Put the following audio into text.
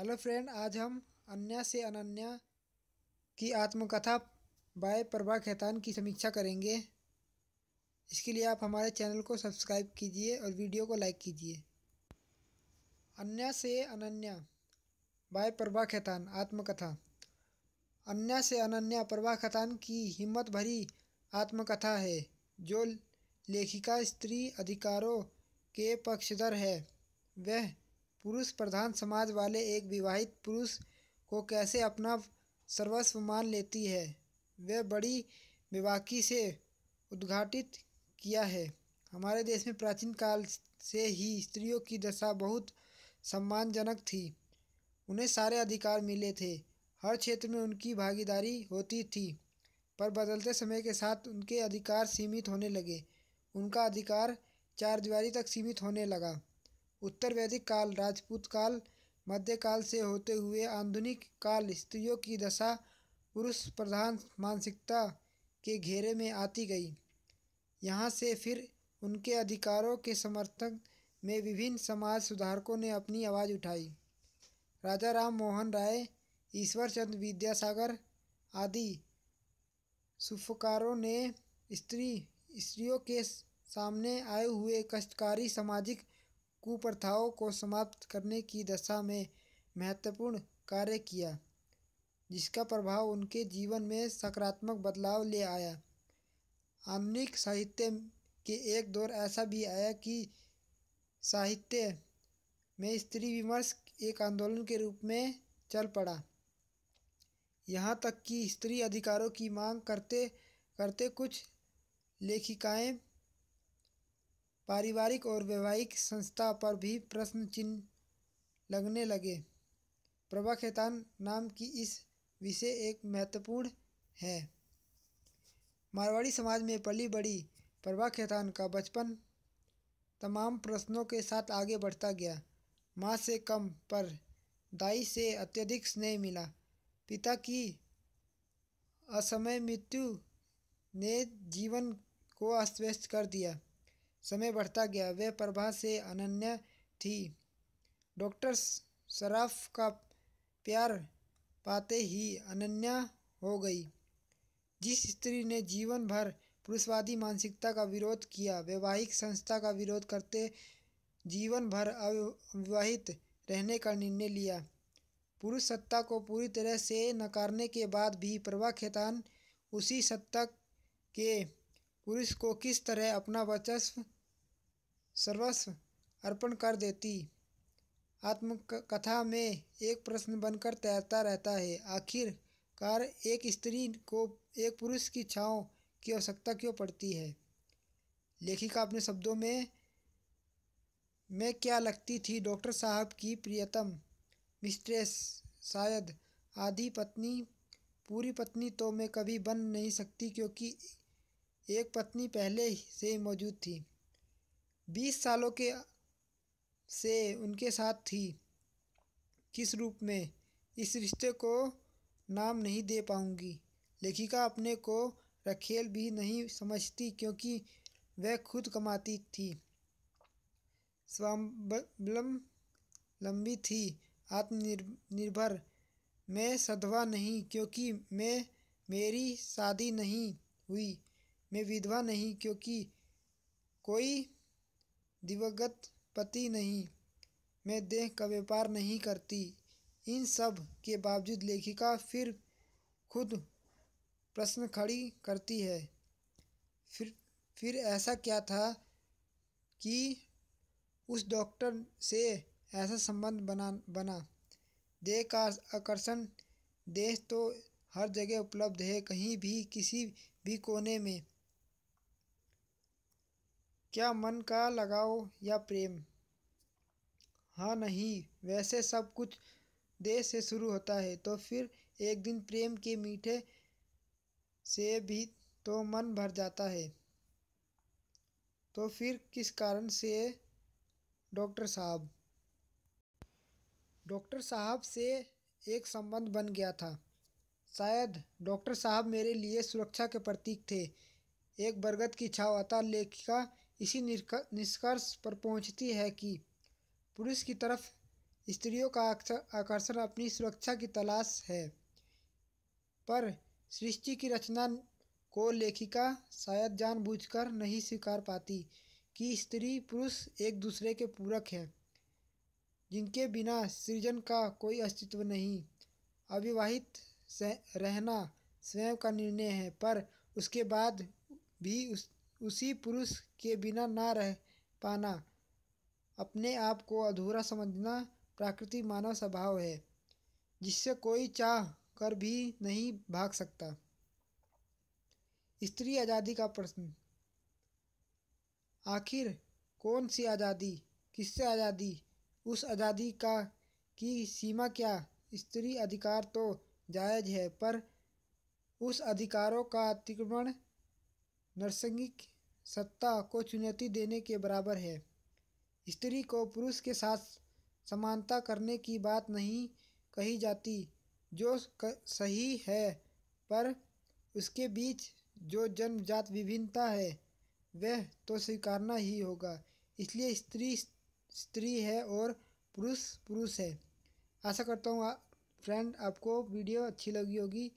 hello friend आज हम अन्या से अनन्या की आत्मकथा बाय प्रभा खेतान की समीक्षा करेंगे इसके लिए आप हमारे चैनल को सब्सक्राइब कीजिए और वीडियो को लाइक कीजिए अन्या से अनन्या बाय प्रभा खेतान आत्मकथा अन्या से अनन्या प्रभा खतान की हिम्मत भरी आत्मकथा है जो लेखिका स्त्री अधिकारों के पक्षधर है वह पुरुष प्रधान समाज वाले एक विवाहित पुरुष को कैसे अपना सर्वस्व मान लेती है वह बड़ी विवाकी से उद्घाटित किया है हमारे देश में प्राचीन काल से ही स्त्रियों की दशा बहुत सम्मानजनक थी उन्हें सारे अधिकार मिले थे हर क्षेत्र में उनकी भागीदारी होती थी पर बदलते समय के साथ उनके अधिकार सीमित होने लगे उनका अधिकार चार दीवारी तक सीमित होने लगा उत्तर वैदिक काल राजपूत काल मध्यकाल से होते हुए आधुनिक काल स्त्रियों की दशा पुरुष प्रधान मानसिकता के घेरे में आती गई यहाँ से फिर उनके अधिकारों के समर्थन में विभिन्न समाज सुधारकों ने अपनी आवाज़ उठाई राजा राम मोहन राय ईश्वर चंद्र विद्यासागर आदि सुफकारों ने स्त्री स्त्रियों के सामने आए हुए कष्टकारी सामाजिक कुप्रथाओं को समाप्त करने की दशा में महत्वपूर्ण कार्य किया जिसका प्रभाव उनके जीवन में सकारात्मक बदलाव ले आया आधुनिक साहित्य के एक दौर ऐसा भी आया कि साहित्य में स्त्री विमर्श एक आंदोलन के रूप में चल पड़ा यहाँ तक कि स्त्री अधिकारों की मांग करते करते कुछ लेखिकाएं पारिवारिक और वैवाहिक संस्था पर भी प्रश्न चिन्ह लगने लगे प्रभा खेतान नाम की इस विषय एक महत्वपूर्ण है मारवाड़ी समाज में पली बड़ी प्रभा खेतान का बचपन तमाम प्रश्नों के साथ आगे बढ़ता गया माँ से कम पर दाई से अत्यधिक स्नेह मिला पिता की असमय मृत्यु ने जीवन को अस्त व्यस्त कर दिया समय बढ़ता गया वह प्रभा से अनन्य थी डॉक्टर शराफ का प्यार पाते ही अनन्या हो गई जिस स्त्री ने जीवन भर पुरुषवादी मानसिकता का विरोध किया वैवाहिक संस्था का विरोध करते जीवन भर अविवाहित रहने का निर्णय लिया पुरुष सत्ता को पूरी तरह से नकारने के बाद भी प्रभा खेतान उसी सत्ता के पुरुष को किस तरह अपना वर्चस्व सर्वस्व अर्पण कर देती आत्मकथा में एक प्रश्न बनकर तैरता रहता है आखिर कार एक स्त्री को एक पुरुष की छाँव की आवश्यकता क्यों पड़ती है लेखिका अपने शब्दों में मैं क्या लगती थी डॉक्टर साहब की प्रियतम मिस्ट्रेस शायद आधी पत्नी पूरी पत्नी तो मैं कभी बन नहीं सकती क्योंकि एक पत्नी पहले से मौजूद थी बीस सालों के से उनके साथ थी किस रूप में इस रिश्ते को नाम नहीं दे पाऊंगी लेखिका अपने को रखेल भी नहीं समझती क्योंकि वह खुद कमाती थी स्वाबलम लंबी थी आत्मनिर्भर मैं सधवा नहीं क्योंकि मैं मेरी शादी नहीं हुई मैं विधवा नहीं क्योंकि कोई दिवगत पति नहीं मैं देह का व्यापार नहीं करती इन सब के बावजूद लेखिका फिर खुद प्रश्न खड़ी करती है फिर फिर ऐसा क्या था कि उस डॉक्टर से ऐसा संबंध बना बना देह का आकर्षण देह तो हर जगह उपलब्ध है कहीं भी किसी भी कोने में क्या मन का लगाव या प्रेम हाँ नहीं वैसे सब कुछ देश से शुरू होता है तो फिर एक दिन प्रेम के मीठे से भी तो मन भर जाता है तो फिर किस कारण से डॉक्टर साहब डॉक्टर साहब से एक संबंध बन गया था शायद डॉक्टर साहब मेरे लिए सुरक्षा के प्रतीक थे एक बरगद की छाव अतः लेखिका इसी निष्कर्ष पर पहुंचती है कि पुरुष की तरफ स्त्रियों का आकर्षण अपनी सुरक्षा की तलाश है पर सृष्टि की रचना को लेखिका शायद जानबूझकर नहीं स्वीकार पाती कि स्त्री पुरुष एक दूसरे के पूरक हैं जिनके बिना सृजन का कोई अस्तित्व नहीं अविवाहित रहना स्वयं का निर्णय है पर उसके बाद भी उस उसी पुरुष के बिना ना रह पाना अपने आप को अधूरा समझना प्राकृतिक मानव स्वभाव है जिससे कोई चाह कर भी नहीं भाग सकता स्त्री आज़ादी का प्रश्न आखिर कौन सी आज़ादी किससे आज़ादी उस आज़ादी का की सीमा क्या स्त्री अधिकार तो जायज़ है पर उस अधिकारों का अतिक्रमण नरसंगी सत्ता को चुनौती देने के बराबर है स्त्री को पुरुष के साथ समानता करने की बात नहीं कही जाती जो सही है पर उसके बीच जो जन्मजात विभिन्नता है वह तो स्वीकारना ही होगा इसलिए स्त्री स्त्री है और पुरुष पुरुष है आशा करता हूँ फ्रेंड आपको वीडियो अच्छी लगी होगी